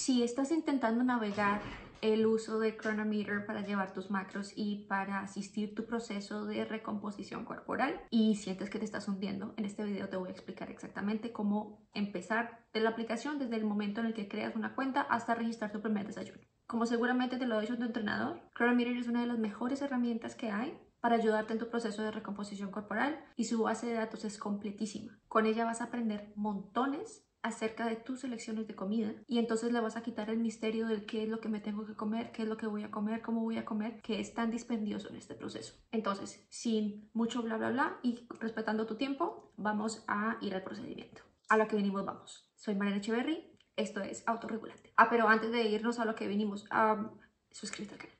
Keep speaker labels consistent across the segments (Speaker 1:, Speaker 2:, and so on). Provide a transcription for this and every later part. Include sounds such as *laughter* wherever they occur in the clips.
Speaker 1: si estás intentando navegar el uso de Chronometer para llevar tus macros y para asistir tu proceso de recomposición corporal y sientes que te estás hundiendo, en este video te voy a explicar exactamente cómo empezar de la aplicación desde el momento en el que creas una cuenta hasta registrar tu primer desayuno. Como seguramente te lo ha dicho tu entrenador, Chronometer es una de las mejores herramientas que hay para ayudarte en tu proceso de recomposición corporal y su base de datos es completísima. Con ella vas a aprender montones acerca de tus elecciones de comida y entonces le vas a quitar el misterio del qué es lo que me tengo que comer, qué es lo que voy a comer, cómo voy a comer, que es tan dispendioso en este proceso. Entonces, sin mucho bla bla bla y respetando tu tiempo, vamos a ir al procedimiento. A lo que venimos vamos. Soy Mariana Echeverry, esto es Autorregulante. Ah, pero antes de irnos a lo que venimos, a suscríbete al canal.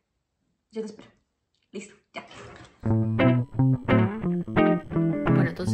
Speaker 1: Yo te espero. Listo, ya.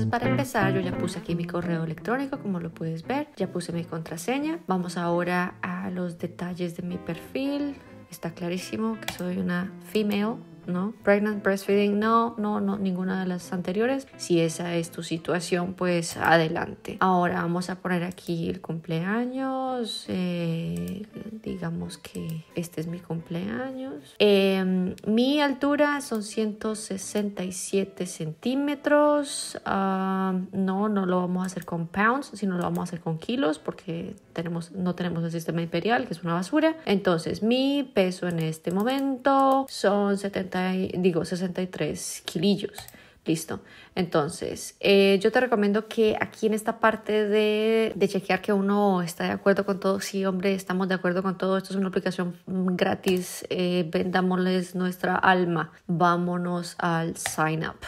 Speaker 1: Entonces para empezar yo ya puse aquí mi correo electrónico como lo puedes ver, ya puse mi contraseña. Vamos ahora a los detalles de mi perfil. Está clarísimo que soy una female ¿no? Pregnant breastfeeding, no, no, no, ninguna de las anteriores. Si esa es tu situación, pues adelante. Ahora vamos a poner aquí el cumpleaños. Eh, digamos que este es mi cumpleaños. Em, mi altura son 167 centímetros. Ah, no, no lo vamos a hacer con pounds, sino lo vamos a hacer con kilos porque tenemos, no tenemos el sistema imperial, que es una basura. Entonces, mi peso en este momento son 70 digo, 63 kilillos. Listo. Entonces, eh, yo te recomiendo que aquí en esta parte de, chequear que uno está de acuerdo con todo, sí, hombre, estamos de acuerdo con todo, esto es una aplicación gratis, eh, vendámosles nuestra alma, vámonos al sign up.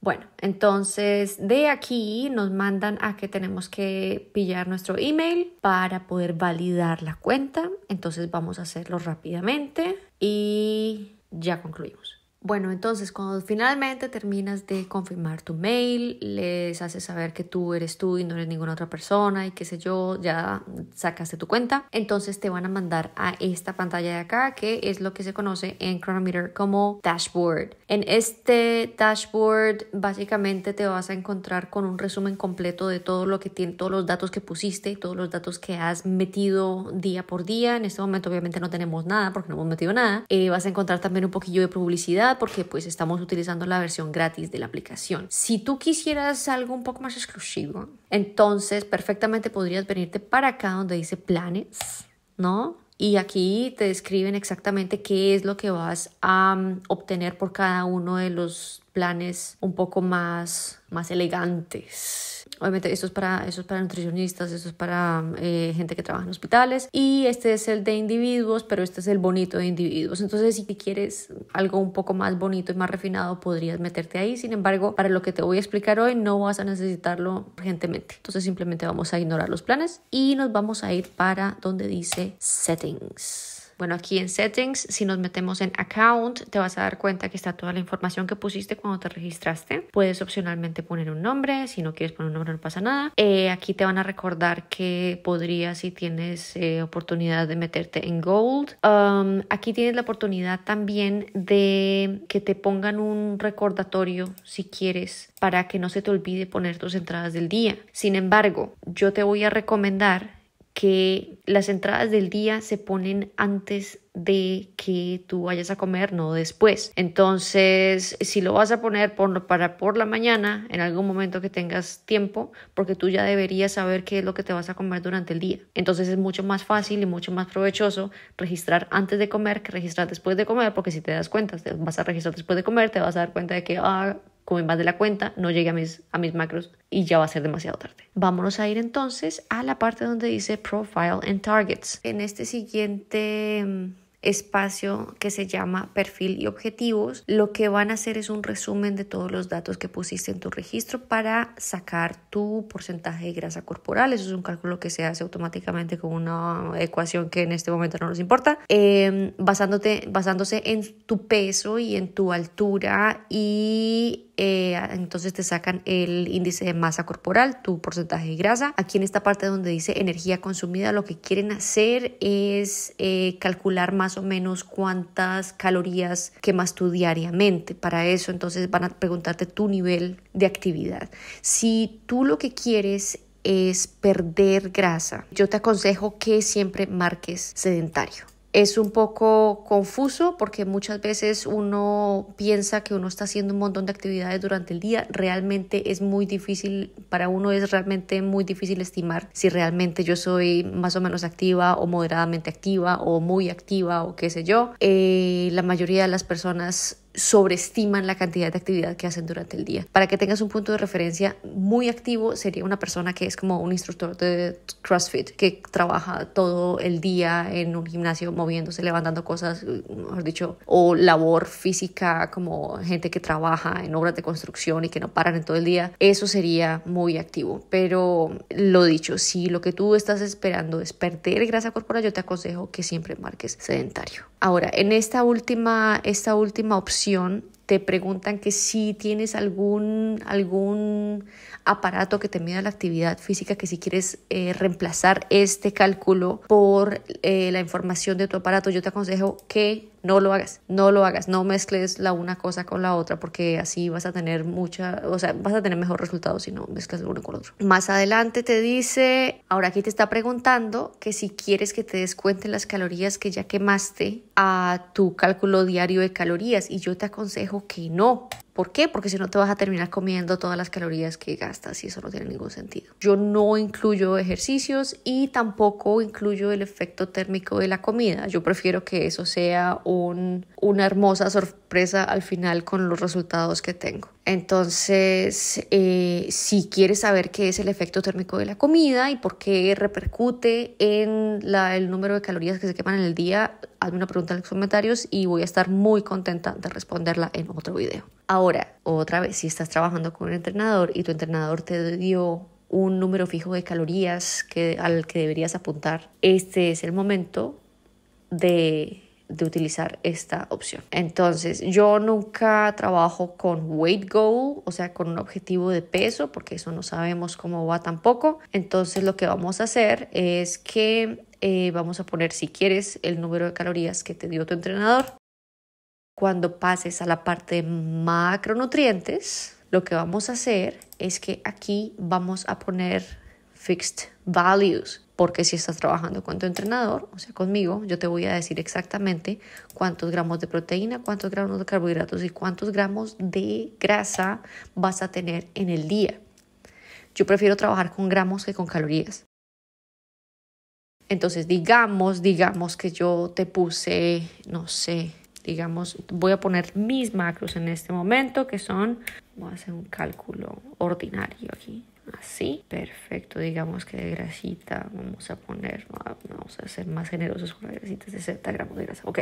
Speaker 1: Bueno, entonces de aquí nos mandan a que tenemos que pillar nuestro email para poder validar la cuenta. Entonces vamos a hacerlo rápidamente y ya concluimos. Bueno, entonces cuando finalmente terminas de confirmar tu mail, les haces saber que tú eres tú y no eres ninguna otra persona y qué sé yo, ya sacaste tu cuenta, entonces te van a mandar a esta pantalla de acá que es lo que se conoce en Chronometer como dashboard. En este dashboard básicamente te vas a encontrar con un resumen completo de todo lo que tiene, todos los datos que pusiste todos los datos que has metido día por día. En este momento obviamente no tenemos nada porque no hemos metido nada. Eh, vas a encontrar también un poquillo de publicidad porque pues estamos utilizando la versión gratis de la aplicación. Si tú quisieras algo un poco más exclusivo, entonces perfectamente podrías venirte para acá donde dice planes, ¿no? Y aquí te describen exactamente qué es lo que vas a mm, obtener por cada uno de los planes un poco más, más elegantes. Obviamente esto es, para, para nutricionistas, esto es para eh, gente que trabaja en hospitales y este es el de individuos, pero este es el bonito de individuos. Entonces si quieres algo un poco más bonito y más refinado podrías meterte ahí. Sin embargo, para lo que te voy a explicar hoy no vas a necesitarlo urgentemente. Entonces simplemente vamos a ignorar los planes y nos vamos a ir para donde dice settings. Bueno, aquí en Settings, si nos metemos en Account, te vas a dar cuenta que está toda la información que pusiste cuando te registraste. Puedes opcionalmente poner un nombre, si no quieres poner un nombre no pasa nada. Eh, aquí te van a recordar que podrías, si tienes eh, oportunidad de meterte en Gold. Um, aquí tienes la oportunidad también de que te pongan un recordatorio, si quieres, para que no se te olvide poner tus entradas del día. Sin embargo, yo te voy a recomendar que las entradas del día se ponen antes de que tú vayas a comer, no después. Entonces, si lo vas a poner por, para por la mañana, en algún momento que tengas tiempo, porque tú ya deberías saber qué es lo que te vas a comer durante el día. Entonces es mucho más fácil y mucho más provechoso registrar antes de comer que registrar después de comer, porque si te das cuenta, vas a registrar después de comer, te vas a dar cuenta de que, ah, en más de la cuenta, no llegue a mis, a mis macros y ya va a ser demasiado tarde. Vámonos a ir entonces a la parte donde dice Profile and Targets. En este siguiente mm, espacio que se llama perfil y objetivos, lo que van a hacer es un resumen de todos los datos que pusiste en tu registro para sacar tu porcentaje de grasa corporal. Eso es un cálculo que se hace automáticamente con una ecuación que en este momento no nos importa, em, basándose en tu peso y en tu altura y eh, entonces te sacan el índice de masa corporal, tu porcentaje de grasa. Aquí en esta parte donde dice energía consumida, lo que quieren hacer es eh, calcular más o menos cuántas calorías quemas tú diariamente. Para eso entonces van a preguntarte tu nivel de actividad. Si tú lo que quieres es perder grasa, yo te aconsejo que siempre marques sedentario es un poco confuso porque muchas veces uno piensa que uno está haciendo un montón de actividades durante el día. Realmente es muy difícil, para uno es realmente muy difícil estimar si realmente yo soy más o menos activa o moderadamente activa o muy activa o qué sé yo. Eh, la mayoría de las personas sobreestiman la cantidad de actividad que hacen durante el día. Para que tengas un punto de referencia muy activo, sería una persona que es como un instructor de CrossFit, que trabaja todo el día en un gimnasio moviéndose, levantando cosas, mejor dicho, o labor física como gente que trabaja en obras de construcción y que no paran en todo el día. Eso sería muy activo. Pero lo dicho, si lo que tú estás esperando es perder grasa corporal, yo te aconsejo que siempre marques sedentario. Ahora, en esta última, esta última opción, te preguntan que si tienes algún, algún aparato que te mida la actividad física, que si quieres eh, reemplazar este cálculo por eh, la información de tu aparato, yo te aconsejo que no lo hagas, no lo hagas, no mezcles la una cosa con la otra porque así vas a tener mucha, o sea, vas a tener mejor resultado si no mezclas lo uno con el otro. Más adelante te dice, ahora aquí te está preguntando que si quieres que te descuenten las calorías que ya quemaste a tu cálculo diario de calorías y yo te aconsejo que no. ¿Por qué? Porque si no te vas a terminar comiendo todas las calorías que gastas y eso no tiene ningún sentido. Yo no incluyo ejercicios y tampoco incluyo el efecto térmico de la comida. Yo prefiero que eso sea un, una hermosa sorpresa al final con los resultados que tengo. Entonces, eh, si quieres saber qué es el efecto térmico de la comida y por qué repercute en el número de calorías que se queman en el día, hazme una pregunta en los comentarios y voy a estar muy contenta de responderla en otro video. Ahora, otra vez, si estás trabajando con un entrenador y tu entrenador te dio un número fijo de calorías al que deberías apuntar, este es el momento de de utilizar esta opción. Entonces, yo nunca trabajo con weight goal, o sea, con un objetivo de peso, porque eso no sabemos cómo va tampoco. Entonces, lo que vamos a hacer es que eh, vamos a poner, si quieres, el número de calorías que te dio tu entrenador. Cuando pases a la parte de macronutrientes, lo que vamos a hacer es que aquí vamos a poner fixed values porque si estás trabajando con tu entrenador, o sea, conmigo, yo te voy a decir exactamente cuántos gramos de proteína, cuántos gramos de carbohidratos y cuántos gramos de grasa vas a tener en el día. Yo prefiero trabajar con gramos que con calorías. Entonces, digamos, digamos que yo te puse, no sé, digamos, voy a poner mis macros en este momento, que son, voy a hacer un cálculo ordinario aquí, así. Perfecto, digamos que de grasita vamos a poner, vamos a ser más generosos con grasitas, de 60 gramos de grasa. Ok,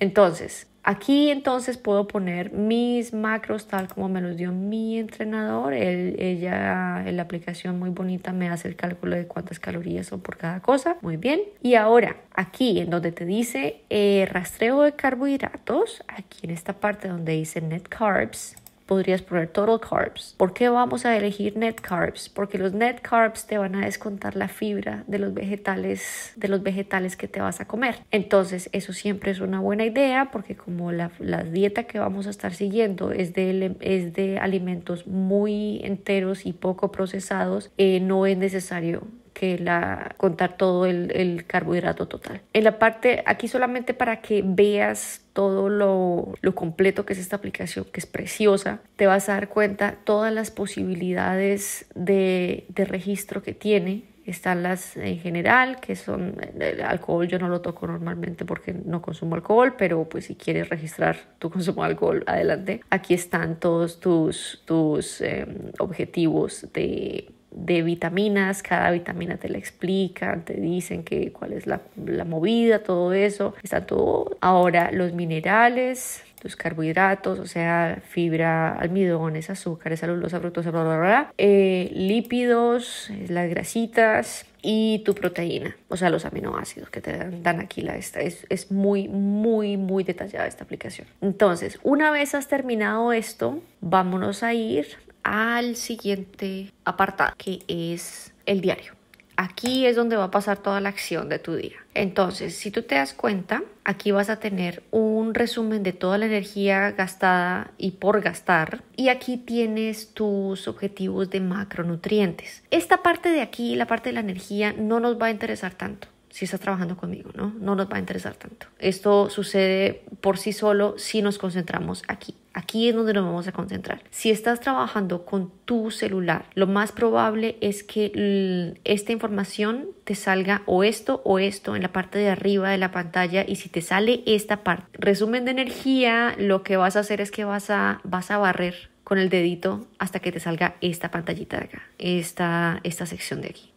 Speaker 1: entonces, aquí entonces puedo poner mis macros tal como me los dio mi entrenador. ella en la aplicación muy bonita me hace el cálculo de cuántas calorías son por cada cosa. Muy bien. Y ahora, aquí en donde te dice eh, rastreo de carbohidratos, aquí en esta parte donde dice net carbs, podrías poner total carbs. ¿Por qué vamos a elegir net carbs? Porque los net carbs te van a descontar la fibra de los vegetales, de los vegetales que te vas a comer. Entonces, eso siempre es una buena idea porque como la, dieta que vamos a estar siguiendo es de, es de alimentos muy enteros y poco procesados, eh, no es necesario que la, contar todo el, el carbohidrato total. En la parte, aquí solamente para que veas todo lo, lo, completo que es esta aplicación, que es preciosa, te vas a dar cuenta todas las posibilidades de, registro que tiene. Están las en general, que son el alcohol, yo no lo toco normalmente porque no consumo alcohol, pero pues si quieres registrar tu consumo de alcohol, adelante. Aquí están todos tus, tus em, objetivos de de vitaminas, cada vitamina te la explican, te dicen que cuál es la, movida, todo eso, está todo. Ahora los minerales, tus carbohidratos, o sea, fibra, almidones, azúcares, celulosa, fructosa, bla, bla, bla, eh, lípidos, eh, las grasitas y tu proteína, o sea, los aminoácidos que te dan, aquí la esta. Es, es muy, muy, muy detallada esta aplicación. Entonces, una vez has terminado esto, vámonos a ir al siguiente apartado, que es el diario. Aquí es donde va a pasar toda la acción de tu día. Entonces, si tú te das cuenta, aquí vas a tener un resumen de toda la energía gastada y por gastar. Y aquí tienes tus objetivos de macronutrientes. Esta parte de aquí, la parte de la energía, no nos va a interesar tanto si estás trabajando conmigo, ¿no? No nos va a interesar tanto. Esto sucede por sí solo si nos concentramos aquí. Aquí es donde nos vamos a concentrar. Si estás trabajando con tu celular, lo más probable es que esta información te salga o esto o esto en la parte de arriba de la pantalla y si te sale esta parte, resumen de energía, lo que vas a hacer es que vas a, vas a barrer con el dedito hasta que te salga esta pantallita de acá, esta, esta sección de aquí.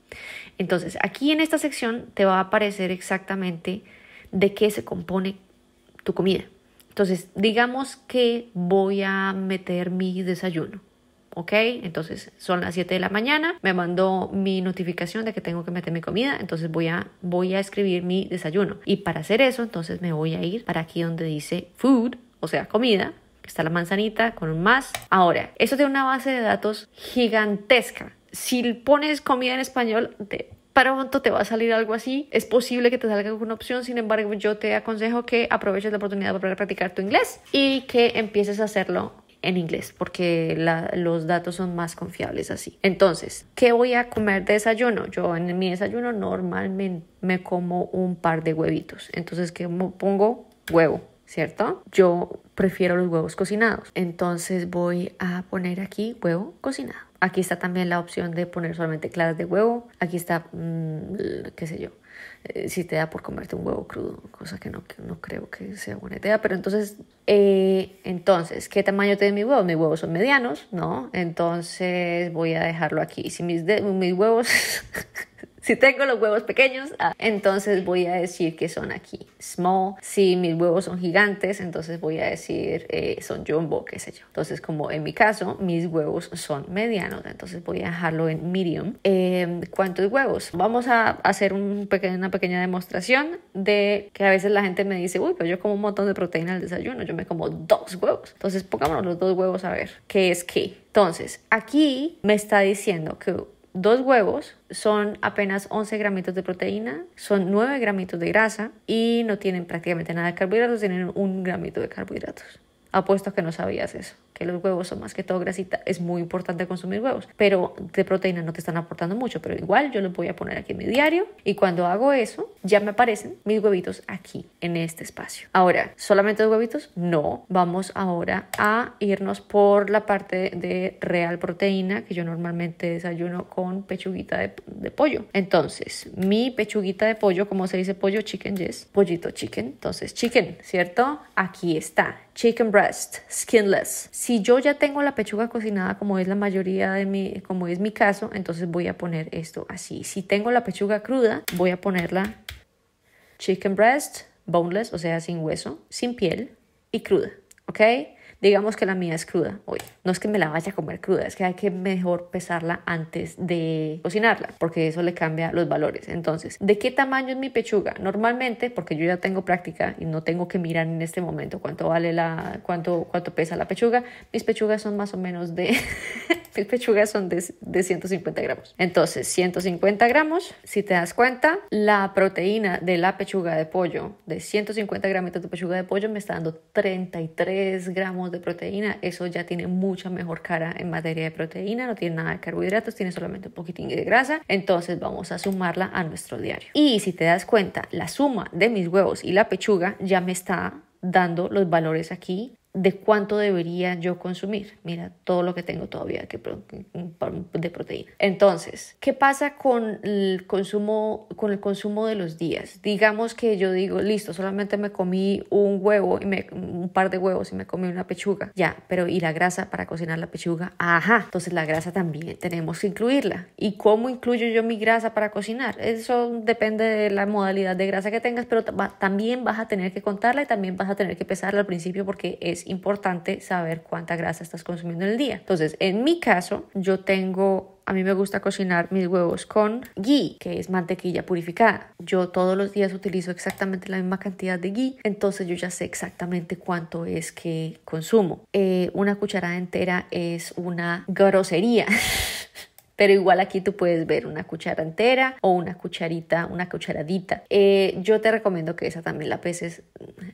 Speaker 1: Entonces, aquí en esta sección te va a aparecer exactamente de qué se compone tu comida. Entonces, digamos que voy a meter mi desayuno. ¿ok? Entonces son las 7 de la mañana, me mandó mi notificación de que tengo que meter mi comida, entonces voy a, escribir mi desayuno. Y para hacer eso, entonces me voy a ir para aquí donde dice food, o sea, comida. que Está la manzanita con un más. Ahora, eso tiene una base de datos gigantesca si pones comida en español, de pronto te va a salir algo así. Es posible que te salga alguna opción, sin embargo, yo te aconsejo que aproveches la oportunidad para practicar tu inglés y que empieces a hacerlo en inglés porque los datos son más confiables así. Entonces, ¿qué voy a comer de desayuno? Yo en mi desayuno normalmente me como un par de huevitos. Entonces, ¿qué pongo? Huevo, ¿cierto? Yo prefiero los huevos cocinados. Entonces voy a poner aquí huevo cocinado. Aquí está también la opción de poner solamente claras de huevo. Aquí está, mm, qué sé yo, eh, si te da por comerte un huevo crudo, cosa que no, creo que sea buena idea. Pero entonces, eh, entonces, ¿qué tamaño tiene mi huevo? Mis huevos son medianos, ¿no? Entonces voy a dejarlo aquí. Si mis, mis huevos... *laughs* si tengo los huevos pequeños, ah, entonces voy a decir que son aquí small. Si mis huevos son gigantes, entonces voy a decir eh, son jumbo, qué sé yo. Entonces, como en mi caso, mis huevos son medianos, entonces voy a dejarlo en medium. Em, ¿Cuántos huevos? Vamos a hacer una pequeña demostración de que a veces la gente me dice, uy, pero yo como un montón de proteína al desayuno, yo me como dos huevos. Entonces, pongámonos los dos huevos a ver qué es qué. Entonces, aquí me está diciendo que dos huevos son apenas 11 gramitos de proteína, son 9 gramitos de grasa y no tienen prácticamente nada de carbohidratos, tienen un gramito de carbohidratos apuesto que no sabías eso, que los huevos son más que todo grasita, es muy importante consumir huevos, pero de proteína no te están aportando mucho, pero igual yo los voy a poner aquí en mi diario y cuando hago eso ya me aparecen mis huevitos aquí en este espacio. Ahora, ¿solamente los huevitos? No, vamos ahora a irnos por la parte de real proteína que yo normalmente desayuno con pechuguita de, pollo. Entonces, mi pechuguita de pollo, como se dice pollo chicken, yes, pollito chicken, entonces chicken, ¿cierto? Aquí está chicken breast, skinless. Si yo ya tengo la pechuga cocinada, como es la mayoría de mi, como es mi caso, entonces voy a poner esto así. Si tengo la pechuga cruda, voy a ponerla chicken breast, boneless, o sea, sin hueso, sin piel y cruda, ¿ok? Digamos que la mía es cruda hoy. No es que me la vaya a comer cruda, es que hay que mejor pesarla antes de cocinarla, porque eso le cambia los valores. Entonces, ¿de qué tamaño es mi pechuga? Normalmente, porque yo ya tengo práctica y no tengo que mirar en este momento cuánto vale la, cuánto, cuánto pesa la pechuga, mis pechugas son más o menos de... *laughs* mis pechugas son de, de 150 gramos. Entonces, 150 gramos, si te das cuenta, la proteína de la pechuga de pollo, de 150 gramos de pechuga de pollo, me está dando 33 gramos de proteína, eso ya tiene mucha mejor cara en materia de proteína, no tiene nada de carbohidratos, tiene solamente un poquitín de grasa, entonces vamos a sumarla a nuestro diario. Y si te das cuenta, la suma de mis huevos y la pechuga ya me está dando los valores aquí de cuánto debería yo consumir. Mira, todo lo que tengo todavía que de proteína. Entonces, ¿qué pasa con el consumo con el consumo de los días? Digamos que yo digo, listo, solamente me comí un huevo y un par de huevos y me comí una pechuga. Ya, pero ¿y la grasa para cocinar la pechuga? Ajá. Entonces, la grasa también tenemos que incluirla. ¿Y cómo incluyo yo mi grasa para cocinar? Eso depende de la modalidad de grasa que tengas, pero también vas a tener que contarla y también vas a tener que pesarla al principio porque es importante saber cuánta grasa estás consumiendo en el día. Entonces, en mi caso, yo tengo a mí me gusta cocinar mis huevos con ghee, que es mantequilla purificada. Yo todos los días utilizo exactamente la misma cantidad de ghee, entonces yo ya sé exactamente cuánto es que consumo. Eh, una cucharada entera es una grosería. *laughs* pero igual aquí tú puedes ver una cuchara entera o una cucharita, una cucharadita. Eh, yo te recomiendo que esa también la peses,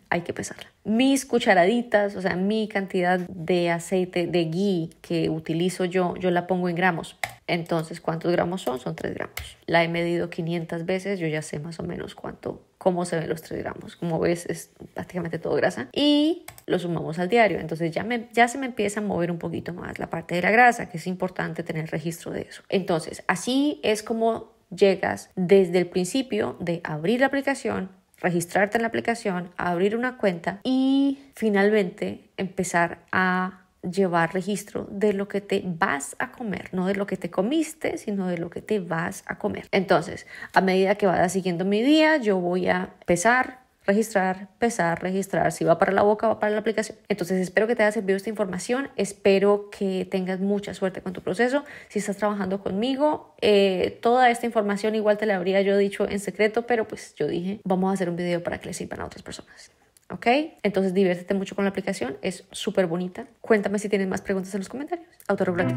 Speaker 1: hay que pesarla. Mis cucharaditas, o sea, mi cantidad de aceite de ghee que utilizo yo, yo la pongo en gramos. Entonces, ¿cuántos gramos son? Son 3 gramos. La he medido 500 veces, yo ya sé más o menos cuánto cómo se ven los 3 gramos. Como ves, es prácticamente todo grasa. Y lo sumamos al diario. Entonces ya, me, ya se me empieza a mover un poquito más la parte de la grasa, que es importante tener registro de eso. Entonces, así es como llegas desde el principio de abrir la aplicación, registrarte en la aplicación, abrir una cuenta y finalmente empezar a llevar registro de lo que te vas a comer, no de lo que te comiste, sino de lo que te vas a comer. Entonces, a medida que vaya siguiendo mi día, yo voy a pesar, registrar, pesar, registrar. Si va para la boca, va para la aplicación. Entonces espero que te haya servido esta información. Espero que tengas mucha suerte con tu proceso. Si estás trabajando conmigo, eh, toda esta información igual te la habría yo dicho en secreto, pero pues yo dije, vamos a hacer un video para que le sirvan a otras personas. ¿ok? Entonces diviértete mucho con la aplicación, es súper bonita. Cuéntame si tienes más preguntas en los comentarios. Autorregulate.